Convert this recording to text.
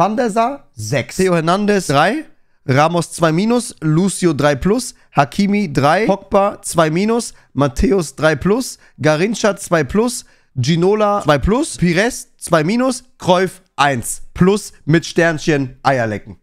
Van der Sar 6. Theo Hernandez 3. Ramos 2 minus, Lucio 3 plus, Hakimi 3, Pogba 2 minus, Matthäus 3 plus, Garincha 2 plus, Ginola 2 plus, Pires 2 minus, Kreuf 1 plus mit Sternchen Eierlecken.